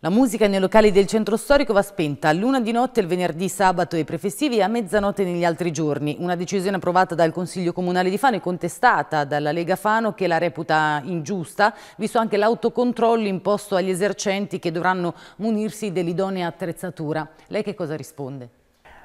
La musica nei locali del centro storico va spenta a luna di notte il venerdì, sabato e prefestivi e a mezzanotte negli altri giorni. Una decisione approvata dal Consiglio Comunale di Fano e contestata dalla Lega Fano che la reputa ingiusta, visto anche l'autocontrollo imposto agli esercenti che dovranno munirsi dell'idonea attrezzatura. Lei che cosa risponde?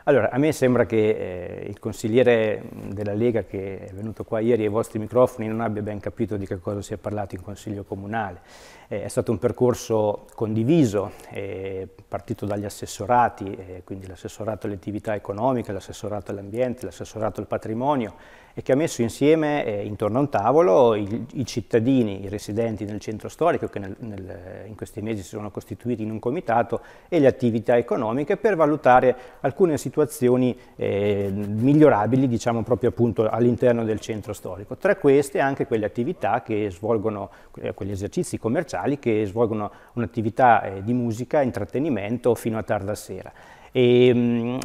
Allora, a me sembra che eh, il consigliere della Lega che è venuto qua ieri ai vostri microfoni non abbia ben capito di che cosa si è parlato in Consiglio Comunale. Eh, è stato un percorso condiviso, eh, partito dagli assessorati, eh, quindi l'assessorato alle attività economiche, l'assessorato all'ambiente, l'assessorato al patrimonio, e che ha messo insieme eh, intorno a un tavolo il, i cittadini, i residenti nel centro storico che nel, nel, in questi mesi si sono costituiti in un comitato e le attività economiche per valutare alcune situazioni situazioni eh, migliorabili diciamo, proprio appunto all'interno del centro storico. Tra queste anche quelle attività che svolgono, eh, quegli esercizi commerciali che svolgono un'attività eh, di musica, intrattenimento fino a tarda sera. E, ehm,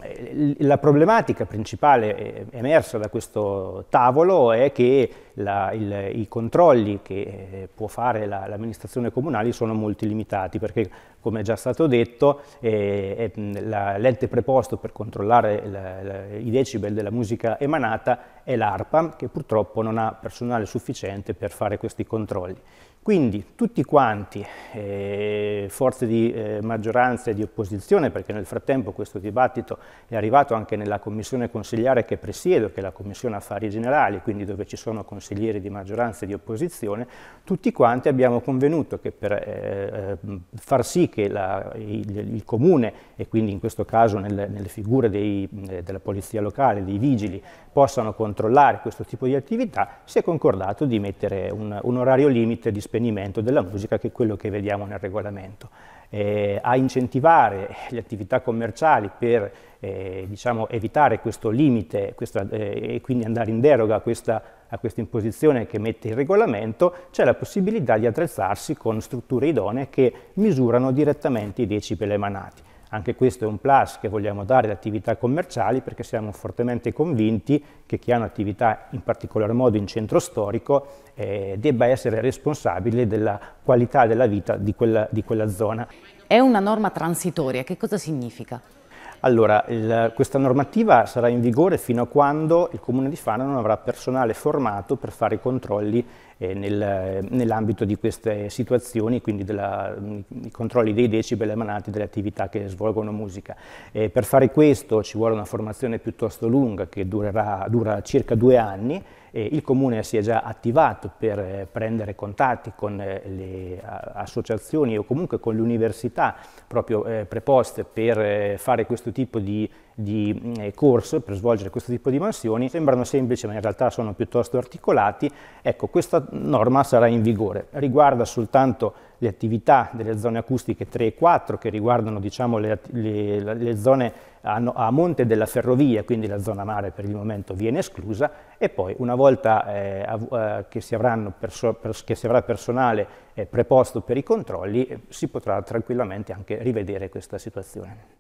la problematica principale eh, emersa da questo tavolo è che la, il, i controlli che eh, può fare la, l'amministrazione comunale sono molto limitati perché, come è già stato detto, eh, la, l'ente preposto per controllare i decibel della musica emanata è l'ARPA, che purtroppo non ha personale sufficiente per fare questi controlli. Quindi tutti quanti, eh, forze di eh, maggioranza e di opposizione, perché nel frattempo questo dibattito è arrivato anche nella commissione consigliare che presiedo, che è la commissione affari generali, quindi dove ci sono consiglieri di maggioranza e di opposizione, tutti quanti abbiamo convenuto che per eh, eh far sì che la, il, il, comune, e quindi in questo caso nel, nelle figure dei, eh, della polizia locale, dei vigili, possano controllare questo tipo di attività, si è concordato di mettere un, un orario limite di spegnimento della musica che è quello che vediamo nel regolamento eh, a incentivare le attività commerciali per eh, diciamo, evitare questo limite questa, eh, e quindi andare in deroga a questa, a questa imposizione che mette il regolamento, c'è la possibilità di attrezzarsi con strutture idonee che misurano direttamente i decibel emanati. Anche questo è un plus che vogliamo dare alle attività commerciali perché siamo fortemente convinti che chi ha un'attività in particolar modo in centro storico eh, debba essere responsabile della qualità della vita di quella, di quella zona. È una norma transitoria, che cosa significa? Allora, il, questa normativa sarà in vigore fino a quando il Comune di Fano non avrà personale formato per fare i controlli eh, nel, nell'ambito di queste situazioni, quindi della, mm, i controlli dei decibel emanati dalle attività che svolgono musica. Eh, per fare questo ci vuole una formazione piuttosto lunga che durerà, dura circa due anni, eh, il Comune si è già attivato per eh, prendere contatti con eh, le associazioni o comunque con le università proprio eh, preposte per eh, fare questo tipo di, di mm, eh, corso, per svolgere questo tipo di mansioni. Sembrano semplici ma in realtà sono piuttosto articolati. Ecco, questa norma sarà in vigore. Riguarda soltanto le attività delle zone acustiche 3 e 4 che riguardano diciamo, le, le, le, zone a, a, monte della ferrovia, quindi la zona mare per il momento viene esclusa e poi una volta eh, eh che, si perso, che, si avrà personale eh, preposto per i controlli eh, si potrà tranquillamente anche rivedere questa situazione.